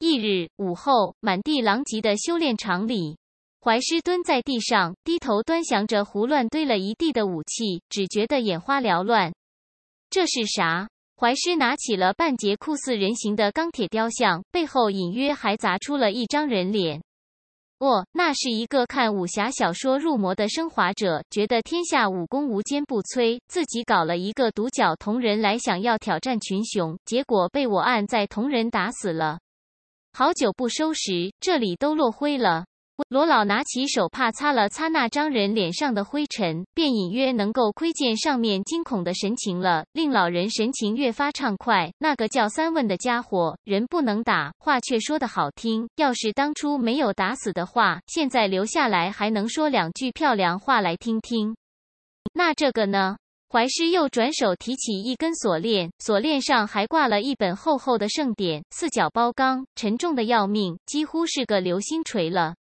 翌日午后，满地狼藉的修炼场里，怀师蹲在地上，低头端详着胡乱堆了一地的武器，只觉得眼花缭乱。这是啥？怀师拿起了半截酷似人形的钢铁雕像，背后隐约还砸出了一张人脸。哦，那是一个看武侠小说入魔的升华者，觉得天下武功无坚不摧，自己搞了一个独角铜人来想要挑战群雄，结果被我按在铜人打死了。好久不收拾，这里都落灰了。罗老拿起手帕擦了擦那张人脸上的灰尘，便隐约能够窥见上面惊恐的神情了，令老人神情越发畅快。那个叫三问的家伙，人不能打，话却说得好听。要是当初没有打死的话，现在留下来还能说两句漂亮话来听听。那这个呢？怀师又转手提起一根锁链，锁链上还挂了一本厚厚的圣典，四角包钢，沉重的要命，几乎是个流星锤了。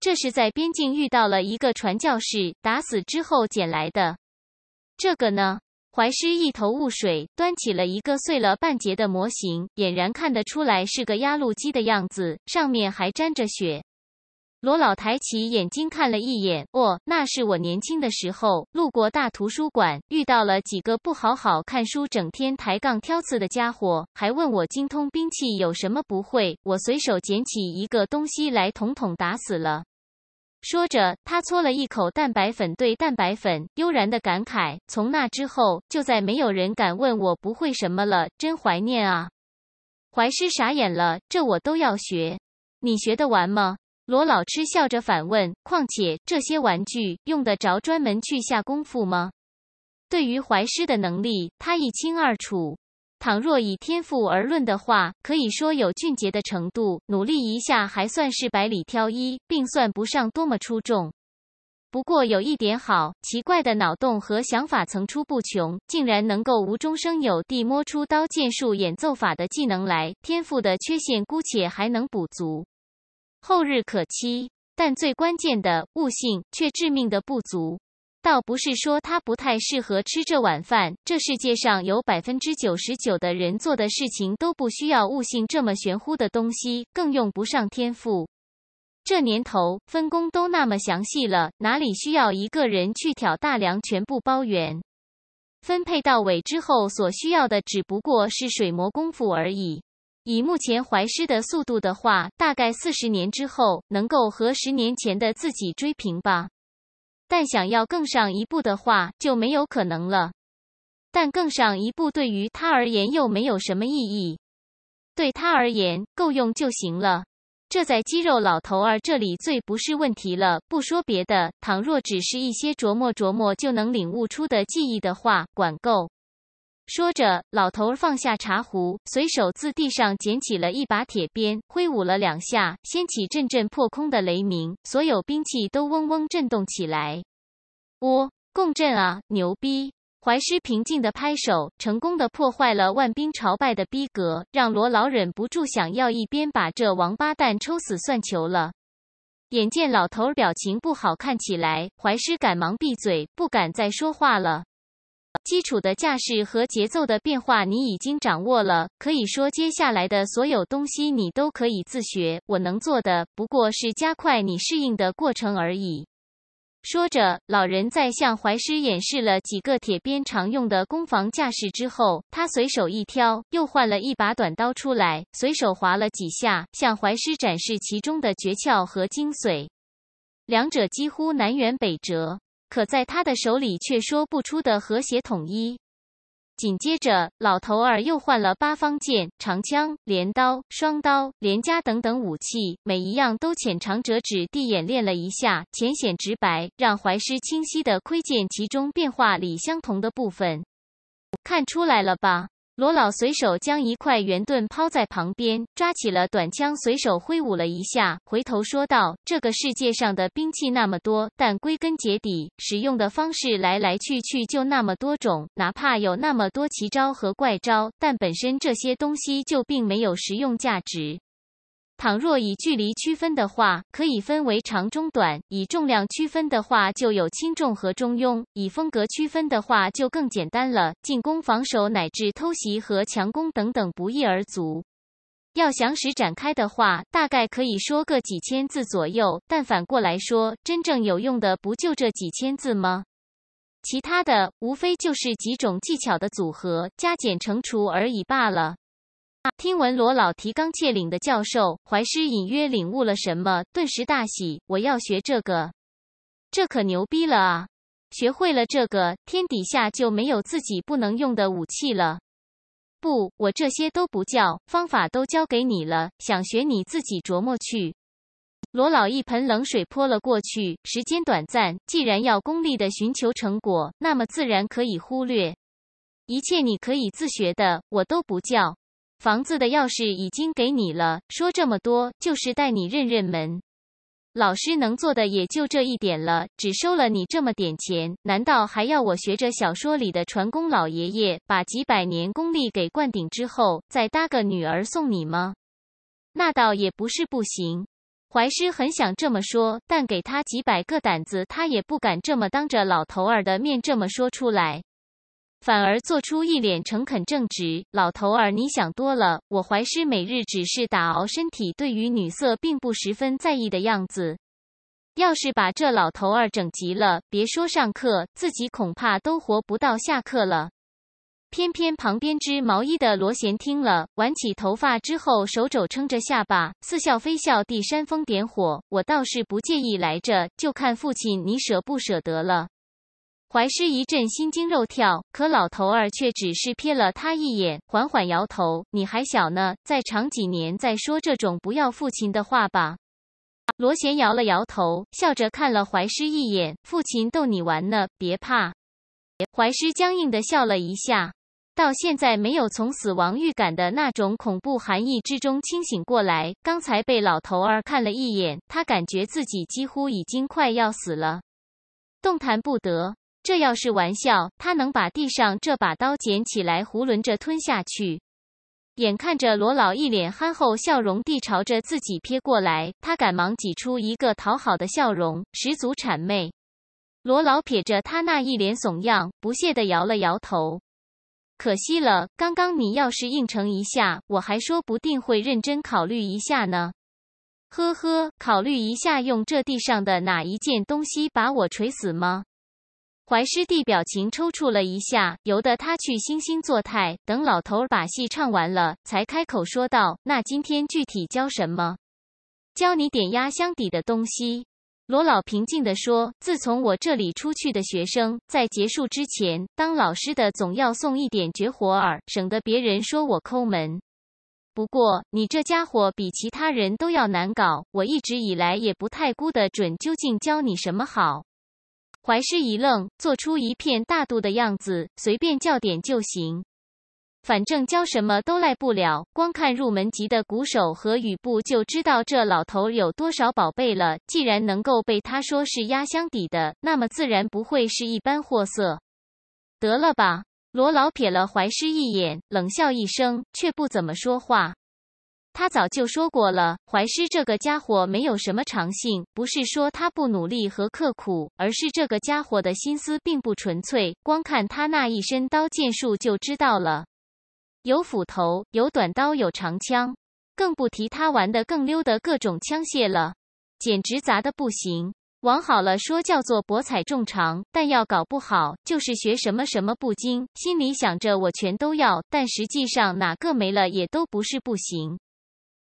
这是在边境遇到了一个传教士，打死之后捡来的。这个呢？怀师一头雾水，端起了一个碎了半截的模型，俨然看得出来是个压路机的样子，上面还沾着血。罗老抬起眼睛看了一眼，哦，那是我年轻的时候路过大图书馆，遇到了几个不好好看书、整天抬杠挑刺的家伙，还问我精通兵器有什么不会。我随手捡起一个东西来，统统打死了。说着，他搓了一口蛋白粉，对蛋白粉悠然的感慨：“从那之后，就再没有人敢问我不会什么了，真怀念啊。”怀师傻眼了，这我都要学，你学得完吗？罗老痴笑着反问：“况且这些玩具用得着专门去下功夫吗？”对于怀师的能力，他一清二楚。倘若以天赋而论的话，可以说有俊杰的程度。努力一下还算是百里挑一，并算不上多么出众。不过有一点好，奇怪的脑洞和想法层出不穷，竟然能够无中生有地摸出刀剑术、演奏法的技能来。天赋的缺陷姑且还能补足。后日可期，但最关键的悟性却致命的不足。倒不是说他不太适合吃这碗饭，这世界上有百分之九十九的人做的事情都不需要悟性这么玄乎的东西，更用不上天赋。这年头分工都那么详细了，哪里需要一个人去挑大梁，全部包圆？分配到尾之后所需要的只不过是水磨功夫而已。以目前怀师的速度的话，大概四十年之后能够和十年前的自己追平吧。但想要更上一步的话，就没有可能了。但更上一步对于他而言又没有什么意义，对他而言够用就行了。这在肌肉老头儿这里最不是问题了。不说别的，倘若只是一些琢磨琢磨就能领悟出的记忆的话，管够。说着，老头儿放下茶壶，随手自地上捡起了一把铁鞭，挥舞了两下，掀起阵阵破空的雷鸣，所有兵器都嗡嗡震动起来。喔，共振啊，牛逼！怀师平静的拍手，成功的破坏了万兵朝拜的逼格，让罗老忍不住想要一边把这王八蛋抽死算球了。眼见老头儿表情不好看，起来，怀师赶忙闭嘴，不敢再说话了。基础的架势和节奏的变化你已经掌握了，可以说接下来的所有东西你都可以自学。我能做的不过是加快你适应的过程而已。说着，老人在向怀师演示了几个铁鞭常用的攻防架势之后，他随手一挑，又换了一把短刀出来，随手划了几下，向怀师展示其中的诀窍和精髓。两者几乎南辕北辙。可在他的手里，却说不出的和谐统一。紧接着，老头儿又换了八方剑、长枪、镰刀、双刀、连夹等等武器，每一样都浅尝辄止地演练了一下，浅显直白，让怀师清晰的窥见其中变化里相同的部分，看出来了吧？罗老随手将一块圆盾抛在旁边，抓起了短枪，随手挥舞了一下，回头说道：“这个世界上的兵器那么多，但归根结底，使用的方式来来去去就那么多种。哪怕有那么多奇招和怪招，但本身这些东西就并没有实用价值。”倘若以距离区分的话，可以分为长、中、短；以重量区分的话，就有轻重和中庸；以风格区分的话，就更简单了，进攻、防守乃至偷袭和强攻等等不一而足。要详实展开的话，大概可以说个几千字左右。但反过来说，真正有用的不就这几千字吗？其他的无非就是几种技巧的组合、加减乘除而已罢了。听闻罗老提纲挈领的教授，怀师隐约领悟了什么，顿时大喜。我要学这个，这可牛逼了啊！学会了这个，天底下就没有自己不能用的武器了。不，我这些都不教，方法都交给你了，想学你自己琢磨去。罗老一盆冷水泼了过去。时间短暂，既然要功利的寻求成果，那么自然可以忽略一切。你可以自学的，我都不教。房子的钥匙已经给你了，说这么多就是带你认认门。老师能做的也就这一点了，只收了你这么点钱，难道还要我学着小说里的船工老爷爷，把几百年功力给灌顶之后，再搭个女儿送你吗？那倒也不是不行。怀师很想这么说，但给他几百个胆子，他也不敢这么当着老头儿的面这么说出来。反而做出一脸诚恳正直老头儿，你想多了。我怀师每日只是打熬身体，对于女色并不十分在意的样子。要是把这老头儿整急了，别说上课，自己恐怕都活不到下课了。偏偏旁边织毛衣的罗贤听了，挽起头发之后，手肘撑着下巴，似笑非笑地煽风点火。我倒是不介意来着，就看父亲你舍不舍得了。怀师一阵心惊肉跳，可老头儿却只是瞥了他一眼，缓缓摇头：“你还小呢，再长几年再说这种不要父亲的话吧。”罗贤摇了摇头，笑着看了怀师一眼：“父亲逗你玩呢，别怕。”怀师僵硬的笑了一下，到现在没有从死亡预感的那种恐怖寒意之中清醒过来。刚才被老头儿看了一眼，他感觉自己几乎已经快要死了，动弹不得。这要是玩笑，他能把地上这把刀捡起来，囫囵着吞下去。眼看着罗老一脸憨厚笑容地朝着自己瞥过来，他赶忙挤出一个讨好的笑容，十足谄媚。罗老瞥着他那一脸怂样，不屑地摇了摇头。可惜了，刚刚你要是应承一下，我还说不定会认真考虑一下呢。呵呵，考虑一下用这地上的哪一件东西把我锤死吗？怀师弟表情抽搐了一下，由得他去惺惺作态。等老头儿把戏唱完了，才开口说道：“那今天具体教什么？教你点压箱底的东西。”罗老平静地说：“自从我这里出去的学生，在结束之前，当老师的总要送一点绝活儿，省得别人说我抠门。不过你这家伙比其他人都要难搞，我一直以来也不太估得准究竟教你什么好。”怀师一愣，做出一片大度的样子，随便叫点就行，反正教什么都赖不了。光看入门级的鼓手和雨布就知道这老头有多少宝贝了。既然能够被他说是压箱底的，那么自然不会是一般货色。得了吧，罗老瞥了怀师一眼，冷笑一声，却不怎么说话。他早就说过了，怀师这个家伙没有什么长性，不是说他不努力和刻苦，而是这个家伙的心思并不纯粹。光看他那一身刀剑术就知道了，有斧头，有短刀，有长枪，更不提他玩的更溜的各种枪械了，简直杂的不行。往好了说叫做博采众长，但要搞不好就是学什么什么不精。心里想着我全都要，但实际上哪个没了也都不是不行。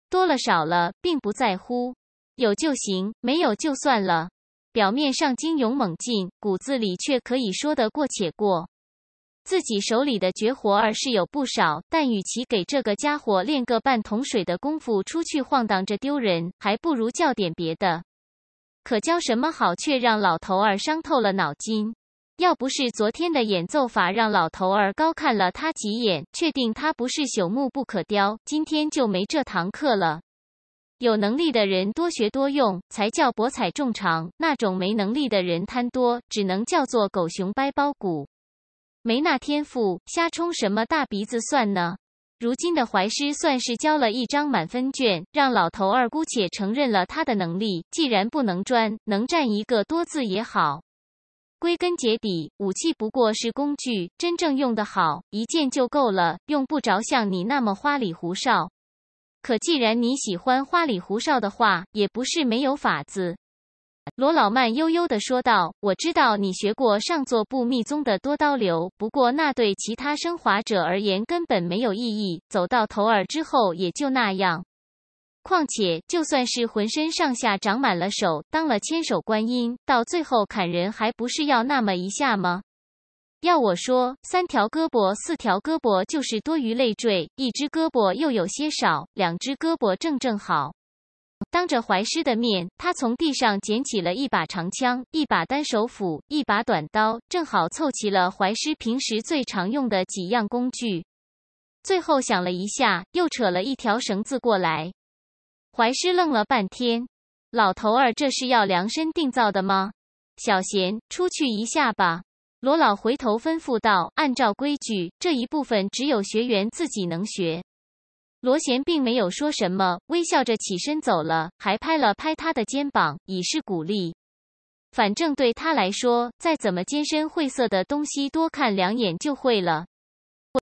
多了少了并不在乎，有就行，没有就算了。表面上精勇猛进，骨子里却可以说得过且过。自己手里的绝活儿是有不少，但与其给这个家伙练个半桶水的功夫出去晃荡着丢人，还不如叫点别的。可教什么好，却让老头儿伤透了脑筋。要不是昨天的演奏法让老头儿高看了他几眼，确定他不是朽木不可雕，今天就没这堂课了。有能力的人多学多用才叫博采众长，那种没能力的人贪多，只能叫做狗熊掰苞谷。没那天赋，瞎充什么大鼻子算呢？如今的怀师算是交了一张满分卷，让老头儿姑且承认了他的能力。既然不能专，能占一个多字也好。归根结底，武器不过是工具，真正用的好，一件就够了，用不着像你那么花里胡哨。可既然你喜欢花里胡哨的话，也不是没有法子。罗老慢悠悠的说道：“我知道你学过上座部密宗的多刀流，不过那对其他升华者而言根本没有意义，走到头儿之后也就那样。”况且，就算是浑身上下长满了手，当了千手观音，到最后砍人还不是要那么一下吗？要我说，三条胳膊、四条胳膊就是多余累赘，一只胳膊又有些少，两只胳膊正正好。当着怀师的面，他从地上捡起了一把长枪、一把单手斧、一把短刀，正好凑齐了怀师平时最常用的几样工具。最后想了一下，又扯了一条绳子过来。怀师愣了半天，老头儿这是要量身定造的吗？小贤，出去一下吧。罗老回头吩咐道：“按照规矩，这一部分只有学员自己能学。”罗贤并没有说什么，微笑着起身走了，还拍了拍他的肩膀，以示鼓励。反正对他来说，再怎么艰深晦涩的东西，多看两眼就会了。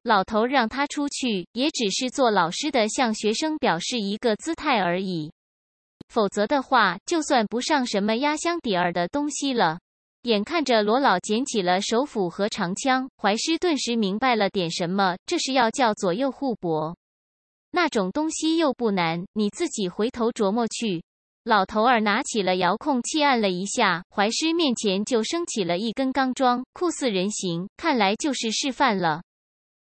老头让他出去，也只是做老师的向学生表示一个姿态而已。否则的话，就算不上什么压箱底儿的东西了。眼看着罗老捡起了手斧和长枪，怀师顿时明白了点什么。这是要叫左右互搏，那种东西又不难，你自己回头琢磨去。老头儿拿起了遥控器，按了一下，怀师面前就升起了一根钢桩，酷似人形，看来就是示范了。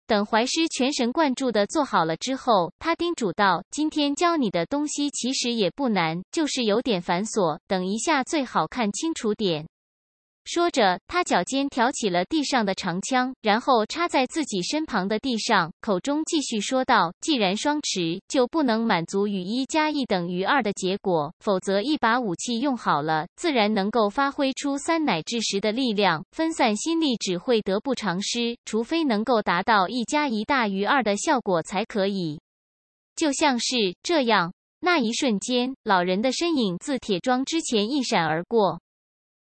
等怀师全神贯注地做好了之后，他叮嘱道：“今天教你的东西其实也不难，就是有点繁琐。等一下最好看清楚点。”说着，他脚尖挑起了地上的长枪，然后插在自己身旁的地上，口中继续说道：“既然双持，就不能满足与一加一等于二的结果，否则一把武器用好了，自然能够发挥出三乃至十的力量。分散心力只会得不偿失，除非能够达到一加一大于二的效果才可以。就像是这样。”那一瞬间，老人的身影自铁桩之前一闪而过。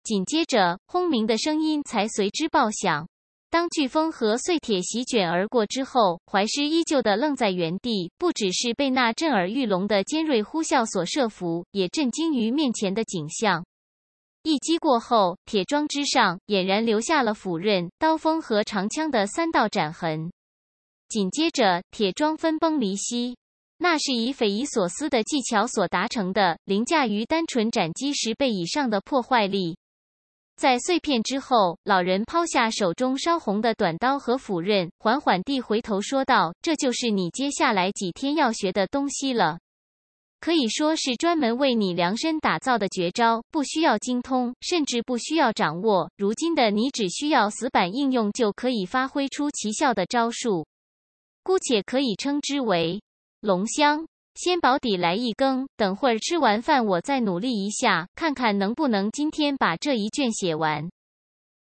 紧接着，轰鸣的声音才随之爆响。当飓风和碎铁席卷而过之后，怀师依旧的愣在原地，不只是被那震耳欲聋的尖锐呼啸所慑服，也震惊于面前的景象。一击过后，铁桩之上俨然留下了斧刃、刀锋和长枪的三道斩痕。紧接着，铁桩分崩离析。那是以匪夷所思的技巧所达成的，凌驾于单纯斩击十倍以上的破坏力。在碎片之后，老人抛下手中烧红的短刀和斧刃，缓缓地回头说道：“这就是你接下来几天要学的东西了，可以说是专门为你量身打造的绝招，不需要精通，甚至不需要掌握。如今的你只需要死板应用就可以发挥出奇效的招数，姑且可以称之为‘龙香’。”先保底来一更，等会儿吃完饭我再努力一下，看看能不能今天把这一卷写完。